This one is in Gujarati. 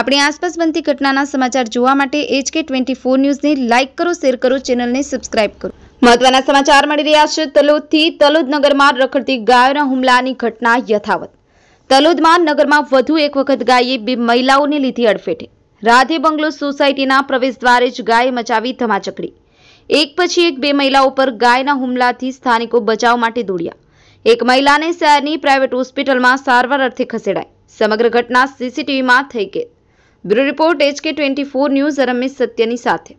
આપણી આસપાસ બનતી ઘટનાના સમાચાર જોવા માટે એચકે ટ્વેન્ટી ફોર ન્યૂઝને લાઇક કરો શેર કરો ચેનલને સબસ્ક્રાઇબ કરો મહત્વના સમાચાર મળી રહ્યા છે તલોદથી તલોદ નગરમાં રખડતી ગાયોના હુમલાની ઘટના યથાવત તલોદમાં નગરમાં વધુ એક વખત ગાયે બે મહિલાઓને લીધી અડફેટે રાધે બંગલો સોસાયટીના પ્રવેશ દ્વારે જ ગાય મચાવી ધમાચકડી એક પછી એક બે મહિલાઓ પર ગાયના હુમલાથી સ્થાનિકો બચાવ માટે દોડ્યા એક મહિલાને શહેરની પ્રાઇવેટ હોસ્પિટલમાં સારવાર અર્થે ખસેડાઈ સમગ્ર ઘટના સીસીટીવીમાં થઈ ગઈ bureau report H K twenty four news Ramesh सत्यनी साथ